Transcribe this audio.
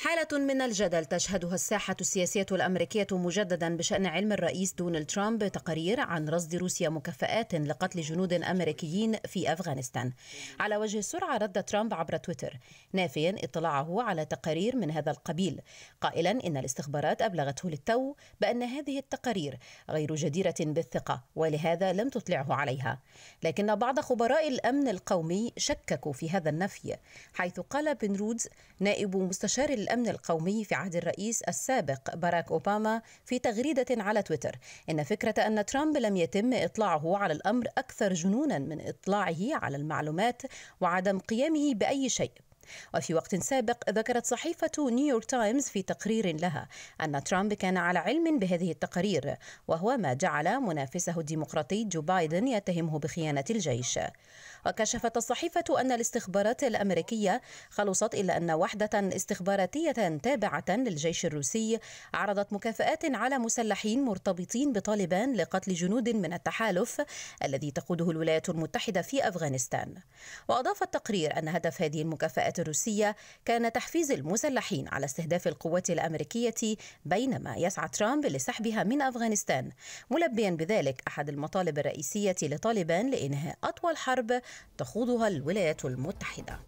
حالة من الجدل تشهدها الساحة السياسية الأمريكية مجددا بشأن علم الرئيس دونالد ترامب تقارير عن رصد روسيا مكافآت لقتل جنود أمريكيين في أفغانستان على وجه السرعة رد ترامب عبر تويتر نافيا اطلاعه على تقارير من هذا القبيل قائلا إن الاستخبارات أبلغته للتو بأن هذه التقارير غير جديرة بالثقة ولهذا لم تطلعه عليها لكن بعض خبراء الأمن القومي شككوا في هذا النفي حيث قال بن رودز نائب مستشار الأمن القومي في عهد الرئيس السابق باراك أوباما في تغريدة على تويتر إن فكرة أن ترامب لم يتم إطلاعه على الأمر أكثر جنونا من إطلاعه على المعلومات وعدم قيامه بأي شيء وفي وقت سابق ذكرت صحيفة نيويورك تايمز في تقرير لها أن ترامب كان على علم بهذه التقارير وهو ما جعل منافسه الديمقراطي جو بايدن يتهمه بخيانة الجيش وكشفت الصحيفة أن الاستخبارات الأمريكية خلصت إلى أن وحدة استخباراتية تابعة للجيش الروسي عرضت مكافآت على مسلحين مرتبطين بطالبان لقتل جنود من التحالف الذي تقوده الولايات المتحدة في أفغانستان وأضاف التقرير أن هدف هذه المكافآت الروسية كان تحفيز المسلحين على استهداف القوات الأمريكية بينما يسعى ترامب لسحبها من أفغانستان ملبيا بذلك أحد المطالب الرئيسية لطالبان لإنهاء أطول حرب تخوضها الولايات المتحدة